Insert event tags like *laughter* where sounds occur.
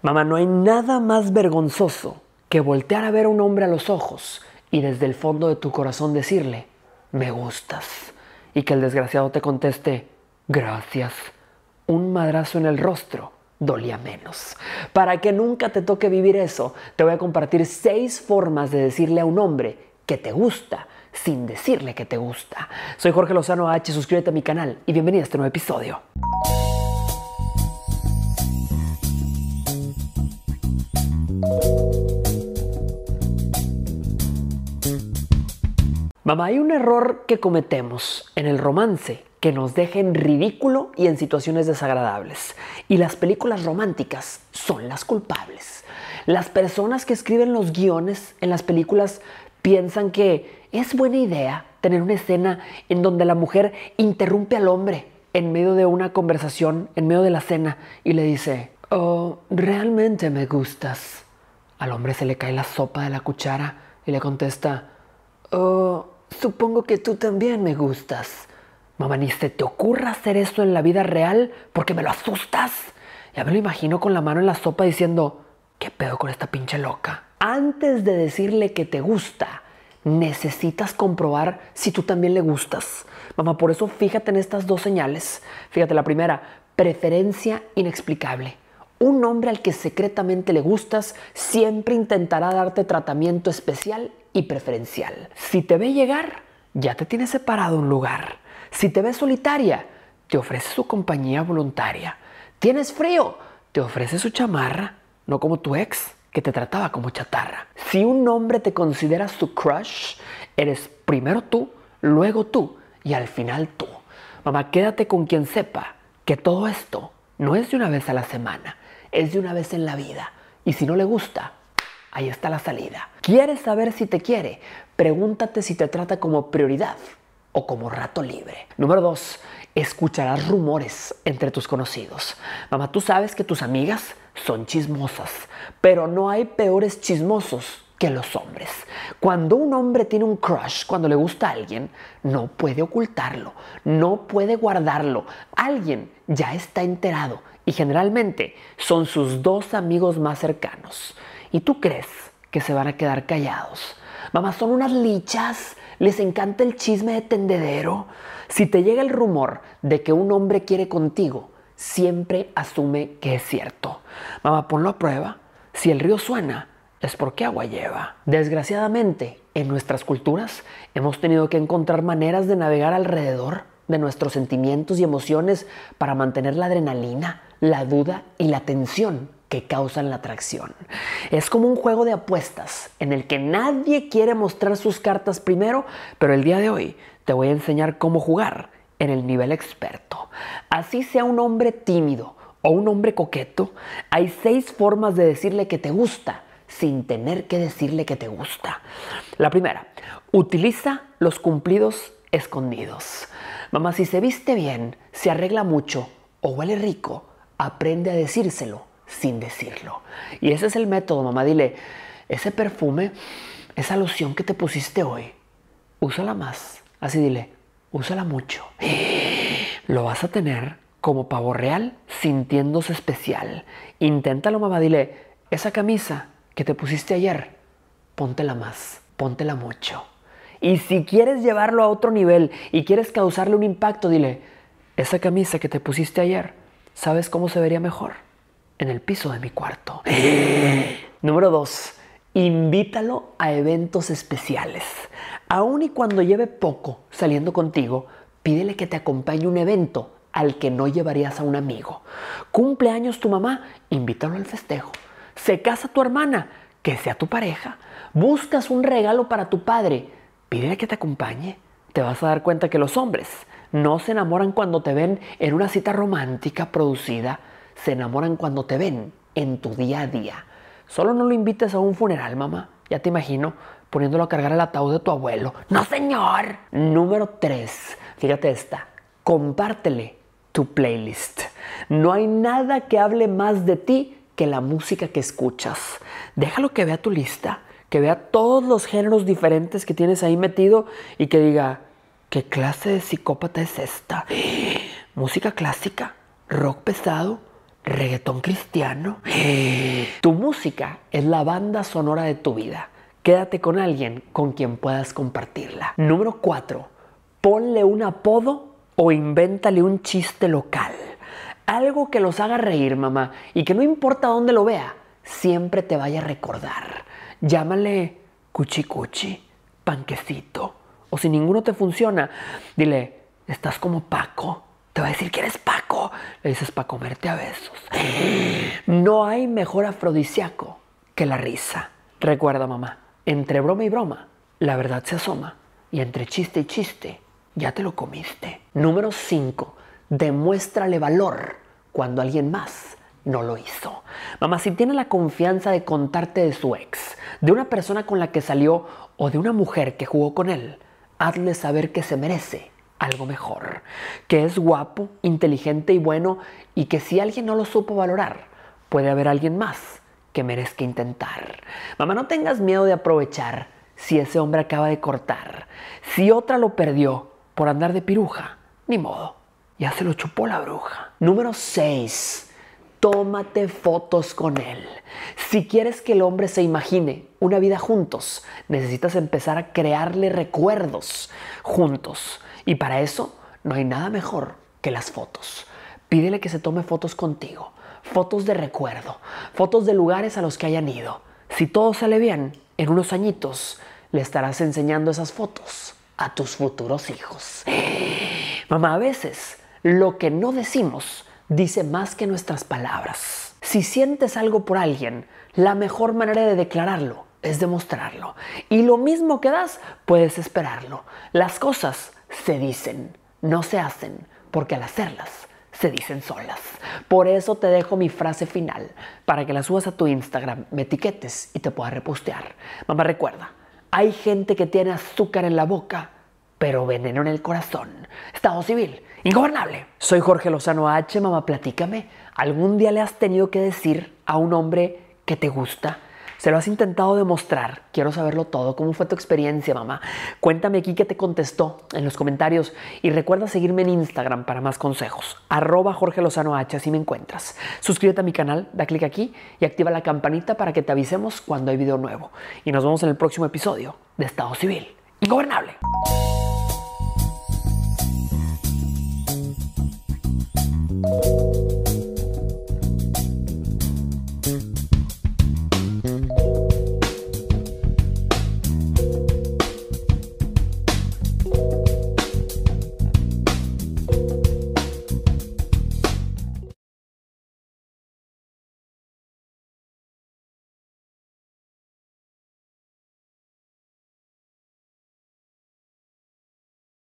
Mamá, no hay nada más vergonzoso que voltear a ver a un hombre a los ojos y desde el fondo de tu corazón decirle, me gustas, y que el desgraciado te conteste, gracias. Un madrazo en el rostro dolía menos. Para que nunca te toque vivir eso, te voy a compartir seis formas de decirle a un hombre que te gusta sin decirle que te gusta. Soy Jorge Lozano H, suscríbete a mi canal y bienvenido a este nuevo episodio. Mamá, hay un error que cometemos en el romance que nos deja en ridículo y en situaciones desagradables. Y las películas románticas son las culpables. Las personas que escriben los guiones en las películas piensan que es buena idea tener una escena en donde la mujer interrumpe al hombre en medio de una conversación, en medio de la cena, y le dice, oh, realmente me gustas. Al hombre se le cae la sopa de la cuchara y le contesta, oh, Supongo que tú también me gustas. Mamá, ni se te ocurra hacer eso en la vida real porque me lo asustas. Ya me lo imagino con la mano en la sopa diciendo, ¿qué pedo con esta pinche loca? Antes de decirle que te gusta, necesitas comprobar si tú también le gustas. Mamá, por eso fíjate en estas dos señales. Fíjate, la primera, preferencia inexplicable. Un hombre al que secretamente le gustas siempre intentará darte tratamiento especial y preferencial. Si te ve llegar, ya te tiene separado un lugar. Si te ve solitaria, te ofrece su compañía voluntaria. Tienes frío, te ofrece su chamarra, no como tu ex que te trataba como chatarra. Si un hombre te considera su crush, eres primero tú, luego tú y al final tú. Mamá, quédate con quien sepa que todo esto no es de una vez a la semana es de una vez en la vida. Y si no le gusta, ahí está la salida. ¿Quieres saber si te quiere? Pregúntate si te trata como prioridad o como rato libre. Número 2. Escucharás rumores entre tus conocidos. Mamá, tú sabes que tus amigas son chismosas, pero no hay peores chismosos que los hombres. Cuando un hombre tiene un crush, cuando le gusta a alguien, no puede ocultarlo, no puede guardarlo. Alguien ya está enterado y generalmente son sus dos amigos más cercanos. ¿Y tú crees que se van a quedar callados? Mamá, son unas lichas, les encanta el chisme de tendedero. Si te llega el rumor de que un hombre quiere contigo, siempre asume que es cierto. Mamá, ponlo a prueba. Si el río suena, es porque agua lleva. Desgraciadamente, en nuestras culturas hemos tenido que encontrar maneras de navegar alrededor de nuestros sentimientos y emociones para mantener la adrenalina, la duda y la tensión que causan la atracción. Es como un juego de apuestas en el que nadie quiere mostrar sus cartas primero, pero el día de hoy te voy a enseñar cómo jugar en el nivel experto. Así sea un hombre tímido o un hombre coqueto, hay seis formas de decirle que te gusta sin tener que decirle que te gusta. La primera, utiliza los cumplidos escondidos. Mamá, si se viste bien, se arregla mucho o huele rico, aprende a decírselo sin decirlo. Y ese es el método, mamá. Dile, ese perfume, esa loción que te pusiste hoy, úsala más. Así dile, úsala mucho. *gasps* Lo vas a tener como pavo real sintiéndose especial. Inténtalo, mamá. Dile, esa camisa que te pusiste ayer, póntela más, póntela mucho. Y si quieres llevarlo a otro nivel y quieres causarle un impacto, dile, esa camisa que te pusiste ayer, ¿sabes cómo se vería mejor? En el piso de mi cuarto. *gasps* Número dos, invítalo a eventos especiales. Aun y cuando lleve poco saliendo contigo, pídele que te acompañe a un evento al que no llevarías a un amigo. Cumple años tu mamá, invítalo al festejo. Se casa tu hermana, que sea tu pareja. Buscas un regalo para tu padre, pídele que te acompañe. Te vas a dar cuenta que los hombres no se enamoran cuando te ven en una cita romántica producida, se enamoran cuando te ven en tu día a día. Solo no lo invites a un funeral, mamá. Ya te imagino poniéndolo a cargar el ataúd de tu abuelo. No, señor. Número 3. Fíjate esta. Compártele tu playlist. No hay nada que hable más de ti que la música que escuchas. Déjalo que vea tu lista que vea todos los géneros diferentes que tienes ahí metido y que diga, ¿qué clase de psicópata es esta? *gasps* Música clásica, rock pesado, reggaetón cristiano. *gasps* Tu música es la banda sonora de tu vida. Quédate con alguien con quien puedas compartirla. Número 4. Ponle un apodo o invéntale un chiste local. Algo que los haga reír, mamá, y que no importa dónde lo vea, siempre te vaya a recordar llámale cuchi cuchi, panquecito. O si ninguno te funciona, dile, estás como Paco. Te va a decir que eres Paco. Le dices para comerte a besos. *gasps* No hay mejor afrodisiaco que la risa. Recuerda, mamá, entre broma y broma, la verdad se asoma. Y entre chiste y chiste, ya te lo comiste. Número 5. Demuéstrale valor cuando alguien más no lo hizo. Mamá, si tiene la confianza de contarte de su ex, de una persona con la que salió o de una mujer que jugó con él, hazle saber que se merece algo mejor, que es guapo, inteligente y bueno y que si alguien no lo supo valorar, puede haber alguien más que merezca intentar. Mamá, no tengas miedo de aprovechar si ese hombre acaba de cortar, si otra lo perdió por andar de piruja, ni modo, ya se lo chupó la bruja. Número 6 Tómate fotos con él. Si quieres que el hombre se imagine una vida juntos, necesitas empezar a crearle recuerdos juntos. Y para eso no hay nada mejor que las fotos. Pídele que se tome fotos contigo, fotos de recuerdo, fotos de lugares a los que hayan ido. Si todo sale bien, en unos añitos le estarás enseñando esas fotos a tus futuros hijos. *gasps* Mamá, a veces lo que no decimos dice más que nuestras palabras. Si sientes algo por alguien, la mejor manera de declararlo es demostrarlo. Y lo mismo que das, puedes esperarlo. Las cosas se dicen, no se hacen, porque al hacerlas se dicen solas. Por eso te dejo mi frase final, para que la subas a tu Instagram, me etiquetes y te pueda repostear. Mamá, recuerda, hay gente que tiene azúcar en la boca, pero veneno en el corazón. Estado civil Ingobernable. Soy Jorge Lozano H. Mamá, platícame. ¿Algún día le has tenido que decir a un hombre que te gusta? ¿Se lo has intentado demostrar? Quiero saberlo todo. ¿Cómo fue tu experiencia, mamá? Cuéntame aquí qué te contestó en los comentarios y recuerda seguirme en Instagram para más consejos. Arroba Jorge Lozano H, así me encuentras. Suscríbete a mi canal, da clic aquí y activa la campanita para que te avisemos cuando hay video nuevo. Y nos vemos en el próximo episodio de Estado Civil. Ingobernable.